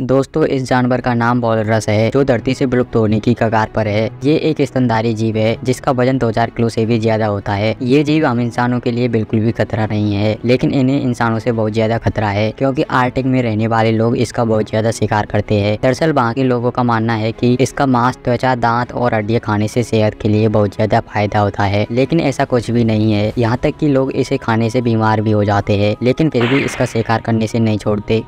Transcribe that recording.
दोस्तों इस जानवर का नाम बॉलरस है जो धरती से विलुप्त होने की कगार पर है ये एक स्तनधारी जीव है जिसका वजन 2000 किलो से भी ज्यादा होता है ये जीव हम इंसानों के लिए बिल्कुल भी खतरा नहीं है लेकिन इन्हें इंसानों से बहुत ज्यादा खतरा है क्योंकि आर्टिक में रहने वाले लोग इसका बहुत ज्यादा शिकार करते हैं दरअसल वहाँ के लोगों का मानना है की इसका मांस त्वचा दांत और अड्डे खाने से सेहत के लिए बहुत ज्यादा फायदा होता है लेकिन ऐसा कुछ भी नहीं है यहाँ तक की लोग इसे खाने से बीमार भी हो जाते हैं लेकिन फिर भी इसका शिकार करने से नहीं छोड़ते